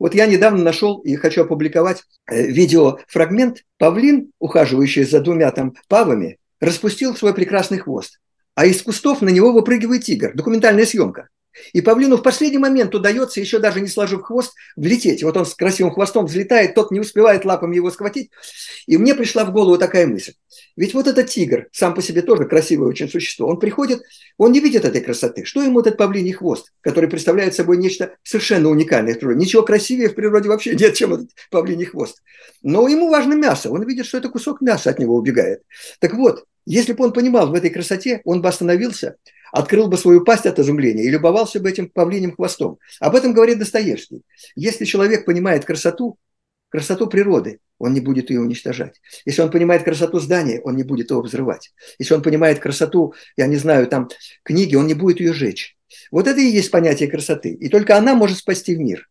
Вот я недавно нашел и хочу опубликовать э, видеофрагмент. Павлин, ухаживающий за двумя там павами, распустил свой прекрасный хвост. А из кустов на него выпрыгивает тигр. Документальная съемка. И павлину в последний момент удается, еще даже не сложив хвост, влететь. Вот он с красивым хвостом взлетает, тот не успевает лапами его схватить. И мне пришла в голову такая мысль. Ведь вот этот тигр, сам по себе тоже красивое очень существо, он приходит, он не видит этой красоты. Что ему этот павлиний хвост, который представляет собой нечто совершенно уникальное в природе? Ничего красивее в природе вообще нет, чем этот павлиний хвост. Но ему важно мясо. Он видит, что это кусок мяса от него убегает. Так вот, если бы он понимал в этой красоте, он бы остановился, открыл бы свою пасть от изумления и любовался бы этим павлиним хвостом. Об этом говорит Достоевский. Если человек понимает красоту, красоту природы, он не будет ее уничтожать. Если он понимает красоту здания, он не будет его взрывать. Если он понимает красоту, я не знаю, там, книги, он не будет ее жечь. Вот это и есть понятие красоты. И только она может спасти мир.